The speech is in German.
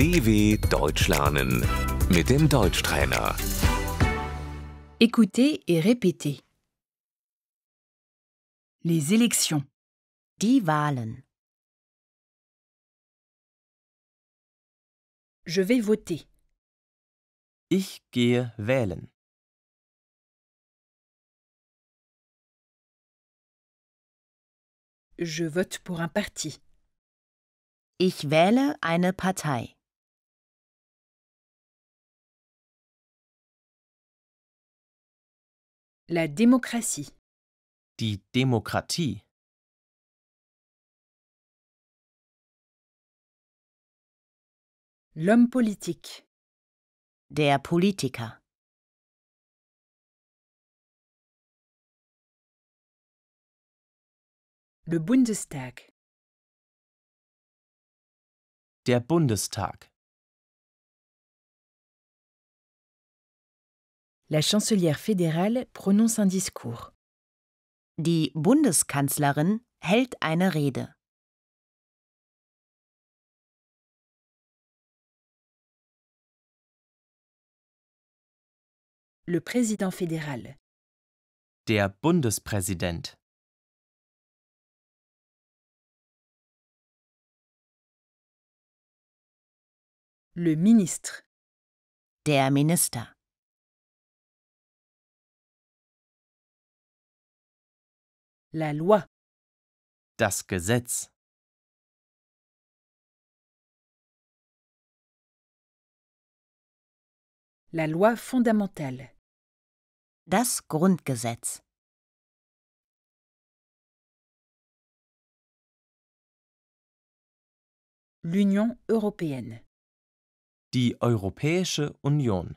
DW Deutsch lernen mit dem Deutschtrainer. Écoutez et répétez. Les élections. Die Wahlen. Je vais voter. Ich gehe wählen. Je vote pour un parti. Ich wähle eine Partei. La démocratie. Die Demokratie. L'homme politique. Der Politiker. Le Bundestag. Der Bundestag. la chancelière fédérale prononce un discours. Die Bundeskanzlerin hält eine Rede. Le président fédéral. Der Bundespräsident. Le ministre. Der Minister. La loi. Das Gesetz. La loi fondamentale. Das Grundgesetz. L'Union européenne. Die Europäische Union.